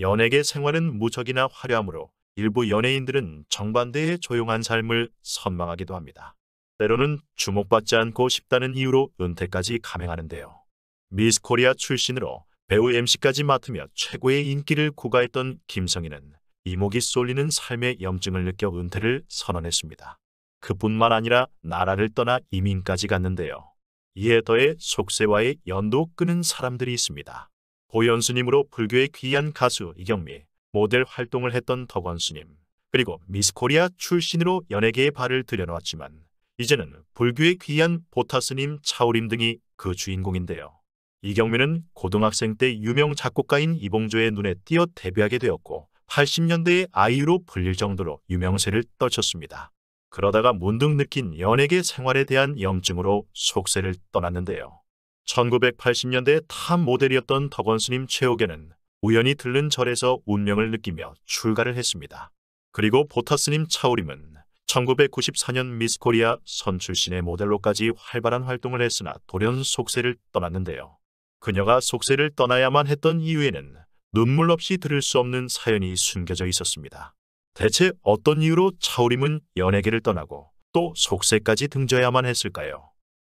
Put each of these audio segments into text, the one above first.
연예계 생활은 무척이나 화려하므로 일부 연예인들은 정반대의 조용한 삶을 선망하기도 합니다. 때로는 주목받지 않고 싶다는 이유로 은퇴까지 감행하는데요. 미스코리아 출신으로 배우 MC까지 맡으며 최고의 인기를 구가했던 김성희는 이목이 쏠리는 삶의 염증을 느껴 은퇴를 선언했습니다. 그뿐만 아니라 나라를 떠나 이민까지 갔는데요. 이에 더해 속세와의 연도 끄는 사람들이 있습니다. 보현스님으로 불교의 귀한 가수 이경미, 모델 활동을 했던 덕원스님, 그리고 미스코리아 출신으로 연예계에 발을 들여놓았지만 이제는 불교의 귀한 보타스님 차오림 등이 그 주인공인데요. 이경미는 고등학생 때 유명 작곡가인 이봉조의 눈에 띄어 데뷔하게 되었고 80년대의 아이유로 불릴 정도로 유명세를 떨쳤습니다. 그러다가 문득 느낀 연예계 생활에 대한 염증으로 속세를 떠났는데요. 1980년대 탑 모델이었던 덕원스님 최옥에는 우연히 들른 절에서 운명을 느끼며 출가를 했습니다. 그리고 보타스님 차오림은 1994년 미스코리아 선 출신의 모델로까지 활발한 활동을 했으나 돌연 속세를 떠났는데요. 그녀가 속세를 떠나야만 했던 이유에는 눈물 없이 들을 수 없는 사연이 숨겨져 있었습니다. 대체 어떤 이유로 차오림은 연예계를 떠나고 또 속세까지 등져야만 했을까요?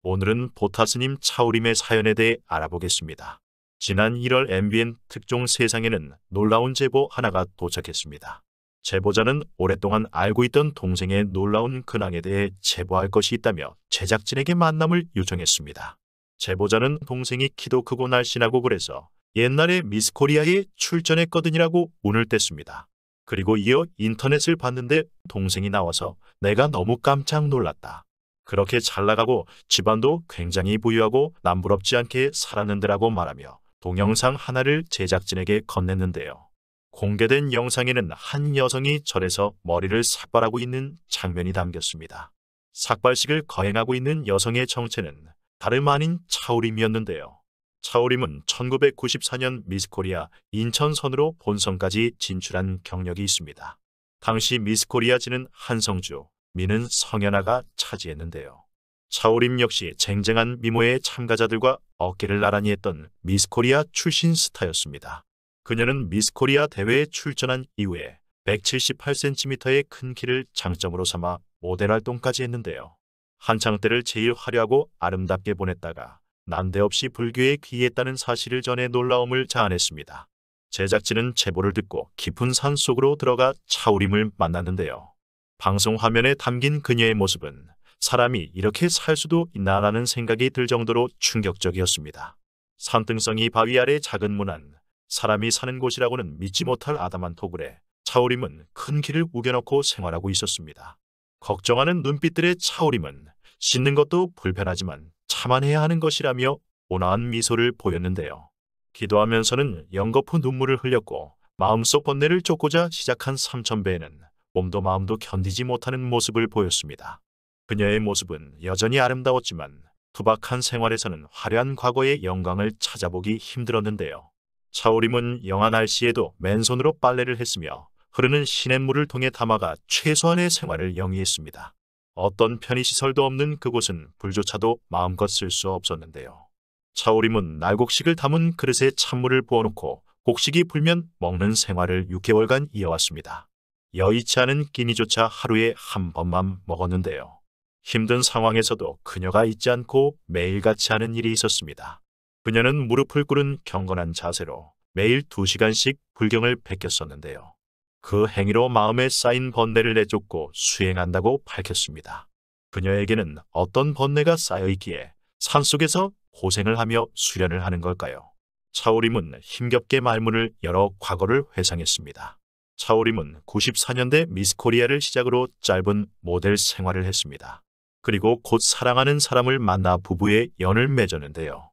오늘은 보타스님 차우림의 사연에 대해 알아보겠습니다. 지난 1월 MBN 특종 세상에는 놀라운 제보 하나가 도착했습니다. 제보자는 오랫동안 알고 있던 동생의 놀라운 근황에 대해 제보할 것이 있다며 제작진에게 만남을 요청했습니다. 제보자는 동생이 키도 크고 날씬하고 그래서 옛날에 미스코리아에 출전했거든이라고 운을 뗐습니다. 그리고 이어 인터넷을 봤는데 동생이 나와서 내가 너무 깜짝 놀랐다. 그렇게 잘 나가고 집안도 굉장히 부유하고 남부럽지 않게 살았는데라고 말하며 동영상 하나를 제작진에게 건넸는데요. 공개된 영상에는 한 여성이 절에서 머리를 삭발하고 있는 장면이 담겼습니다. 삭발식을 거행하고 있는 여성의 정체는 다름 아닌 차오림이었는데요. 차오림은 1994년 미스코리아 인천선으로 본선까지 진출한 경력이 있습니다. 당시 미스코리아지는 한성주, 미는 성현아가 차지했는데요. 차오림 역시 쟁쟁한 미모의 참가자들과 어깨를 나란히 했던 미스코리아 출신 스타였습니다. 그녀는 미스코리아 대회에 출전한 이후에 178cm의 큰 키를 장점으로 삼아 모델 활동까지 했는데요. 한창 때를 제일 화려하고 아름답게 보냈다가 난데없이 불교에 귀했다는 사실을 전해 놀라움을 자아냈습니다. 제작진은 제보를 듣고 깊은 산속으로 들어가 차오림을 만났는데요. 방송 화면에 담긴 그녀의 모습은 사람이 이렇게 살 수도 있나라는 생각이 들 정도로 충격적이었습니다. 산등성이 바위 아래 작은 문안, 사람이 사는 곳이라고는 믿지 못할 아담한 토굴에 차오림은 큰 길을 우겨놓고 생활하고 있었습니다. 걱정하는 눈빛들의 차오림은 씻는 것도 불편하지만 참아내야 하는 것이라며 온화한 미소를 보였는데요. 기도하면서는 연거푸 눈물을 흘렸고 마음속 번뇌를 쫓고자 시작한 삼천배에는 몸도 마음도 견디지 못하는 모습을 보였습니다. 그녀의 모습은 여전히 아름다웠지만 투박한 생활에서는 화려한 과거의 영광을 찾아보기 힘들었는데요. 차오림은 영하 날씨에도 맨손으로 빨래를 했으며 흐르는 시냇물을 통해 담아가 최소한의 생활을 영위했습니다. 어떤 편의시설도 없는 그곳은 불조차도 마음껏 쓸 수 없었는데요. 차오림은 날곡식을 담은 그릇에 찬물을 부어놓고 곡식이 불면 먹는 생활을 6개월간 이어왔습니다. 여의치 않은 끼니조차 하루에 한 번만 먹었는데요. 힘든 상황에서도 그녀가 잊지 않고 매일같이 하는 일이 있었습니다. 그녀는 무릎을 꿇은 경건한 자세로 매일 두시간씩 불경을 베꼈었는데요. 그 행위로 마음에 쌓인 번뇌를 내쫓고 수행한다고 밝혔습니다. 그녀에게는 어떤 번뇌가 쌓여있기에 산속에서 고생을 하며 수련을 하는 걸까요? 차오림은 힘겹게 말문을 열어 과거를 회상했습니다. 차오림은 94년대 미스코리아를 시작으로 짧은 모델 생활을 했습니다. 그리고 곧 사랑하는 사람을 만나 부부의 연을 맺었는데요.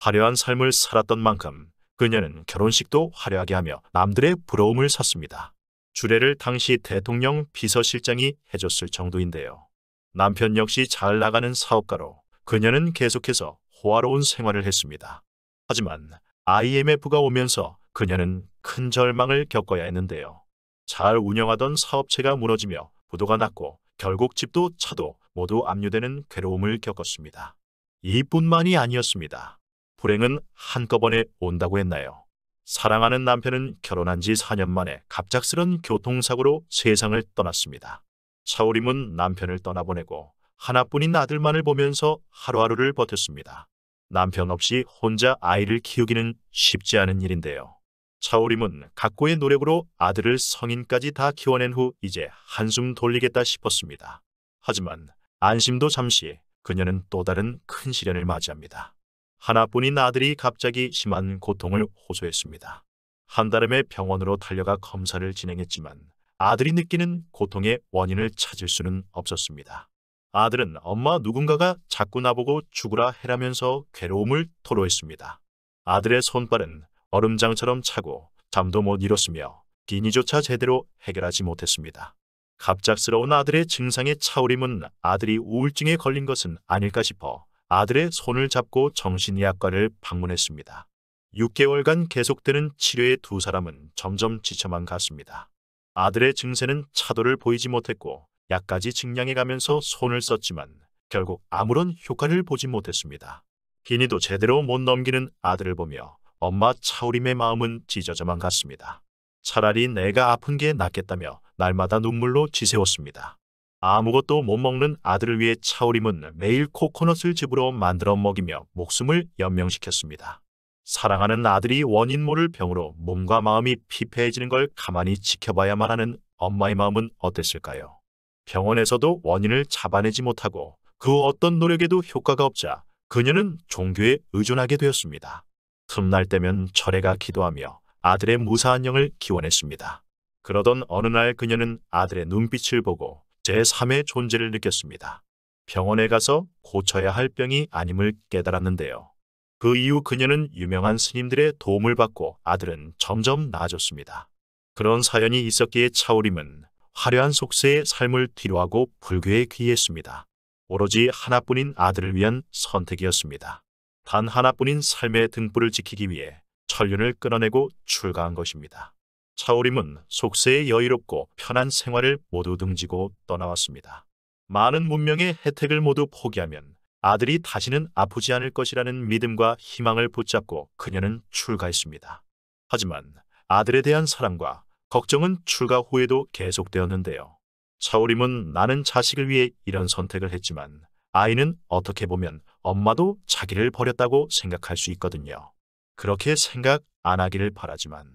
화려한 삶을 살았던 만큼 그녀는 결혼식도 화려하게 하며 남들의 부러움을 샀습니다. 주례를 당시 대통령 비서실장이 해줬을 정도인데요. 남편 역시 잘 나가는 사업가로 그녀는 계속해서 호화로운 생활을 했습니다. 하지만 IMF가 오면서 그녀는 큰 절망을 겪어야 했는데요. 잘 운영하던 사업체가 무너지며 부도가 났고 결국 집도 차도 모두 압류되는 괴로움을 겪었습니다. 이뿐만이 아니었습니다. 불행은 한꺼번에 온다고 했나요? 사랑하는 남편은 결혼한 지 4년 만에 갑작스런 교통사고로 세상을 떠났습니다. 차오림은 남편을 떠나보내고 하나뿐인 아들만을 보면서 하루하루를 버텼습니다. 남편 없이 혼자 아이를 키우기는 쉽지 않은 일인데요. 차오림은 각고의 노력으로 아들을 성인까지 다 키워낸 후 이제 한숨 돌리겠다 싶었습니다. 하지만 안심도 잠시 그녀는 또 다른 큰 시련을 맞이합니다. 하나뿐인 아들이 갑자기 심한 고통을 호소했습니다. 한달음에 병원으로 달려가 검사를 진행했지만 아들이 느끼는 고통의 원인을 찾을 수는 없었습니다. 아들은 엄마 누군가가 자꾸 나보고 죽으라 해라면서 괴로움을 토로했습니다. 아들의 손발은 얼음장처럼 차고 잠도 못 이뤘으며 비니조차 제대로 해결하지 못했습니다. 갑작스러운 아들의 증상의 차오림은 아들이 우울증에 걸린 것은 아닐까 싶어 아들의 손을 잡고 정신의학과를 방문했습니다. 6개월간 계속되는 치료에 두 사람은 점점 지쳐만 갔습니다. 아들의 증세는 차도를 보이지 못했고 약까지 증량해 가면서 손을 썼지만 결국 아무런 효과를 보지 못했습니다. 비니도 제대로 못 넘기는 아들을 보며 엄마 차우림의 마음은 찢어져만 갔습니다. 차라리 내가 아픈 게 낫겠다며 날마다 눈물로 지새웠습니다. 아무것도 못 먹는 아들을 위해 차우림은 매일 코코넛을 집으로 만들어 먹이며 목숨을 연명시켰습니다. 사랑하는 아들이 원인 모를 병으로 몸과 마음이 피폐해지는 걸 가만히 지켜봐야만 하는 엄마의 마음은 어땠을까요? 병원에서도 원인을 잡아내지 못하고 그 어떤 노력에도 효과가 없자 그녀는 종교에 의존하게 되었습니다. 틈날 때면 철회가 기도하며 아들의 무사한 영을 기원했습니다. 그러던 어느 날 그녀는 아들의 눈빛을 보고 제3의 존재를 느꼈습니다. 병원에 가서 고쳐야 할 병이 아님을 깨달았는데요. 그 이후 그녀는 유명한 스님들의 도움을 받고 아들은 점점 나아졌습니다. 그런 사연이 있었기에 차오림은 화려한 속세의 삶을 뒤로하고 불교에 귀했습니다. 오로지 하나뿐인 아들을 위한 선택이었습니다. 단 하나뿐인 삶의 등불을 지키기 위해 천륜을 끊어내고 출가한 것입니다. 차오림은 속세에 여유롭고 편한 생활을 모두 등지고 떠나왔습니다. 많은 문명의 혜택을 모두 포기하면 아들이 다시는 아프지 않을 것이라는 믿음과 희망을 붙잡고 그녀는 출가했습니다. 하지만 아들에 대한 사랑과 걱정은 출가 후에도 계속되었는데요. 차오림은 나는 자식을 위해 이런 선택을 했지만 아이는 어떻게 보면 엄마도 자기를 버렸다고 생각할 수 있거든요. 그렇게 생각 안 하기를 바라지만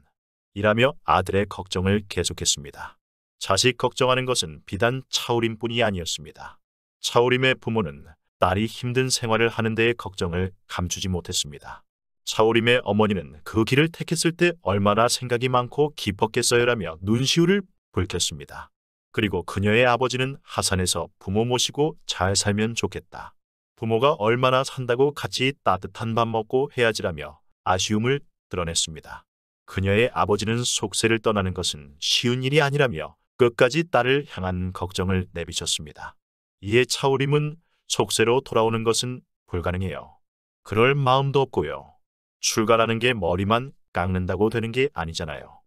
이라며 아들의 걱정을 계속했습니다. 자식 걱정하는 것은 비단 차우림뿐이 아니었습니다. 차우림의 부모는 딸이 힘든 생활을 하는 데에 걱정을 감추지 못했습니다. 차우림의 어머니는 그 길을 택했을 때 얼마나 생각이 많고 깊었겠어요라며 눈시울을 붉혔습니다. 그리고 그녀의 아버지는 하산에서 부모 모시고 잘 살면 좋겠다. 부모가 얼마나 산다고 같이 따뜻한 밥 먹고 해야지라며 아쉬움을 드러냈습니다. 그녀의 아버지는 속세를 떠나는 것은 쉬운 일이 아니라며 끝까지 딸을 향한 걱정을 내비쳤습니다. 이에 차오림은 속세로 돌아오는 것은 불가능해요. 그럴 마음도 없고요. 출가라는 게 머리만 깎는다고 되는 게 아니잖아요.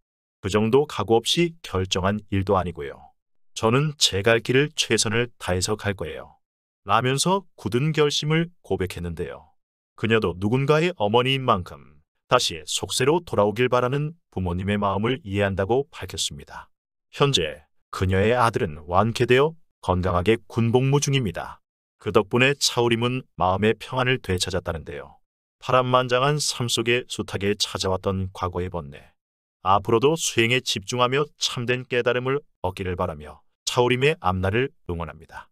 그 정도 각오 없이 결정한 일도 아니고요. 저는 제 갈 길을 최선을 다해서 갈 거예요. 라면서 굳은 결심을 고백했는데요. 그녀도 누군가의 어머니인 만큼 다시 속세로 돌아오길 바라는 부모님의 마음을 이해한다고 밝혔습니다. 현재 그녀의 아들은 완쾌되어 건강하게 군복무 중입니다. 그 덕분에 차우림은 마음의 평안을 되찾았다는데요. 파란만장한 삶 속에 숱하게 찾아왔던 과거의 번뇌. 앞으로도 수행에 집중하며 참된 깨달음을 얻기를 바라며 차우림의 앞날을 응원합니다.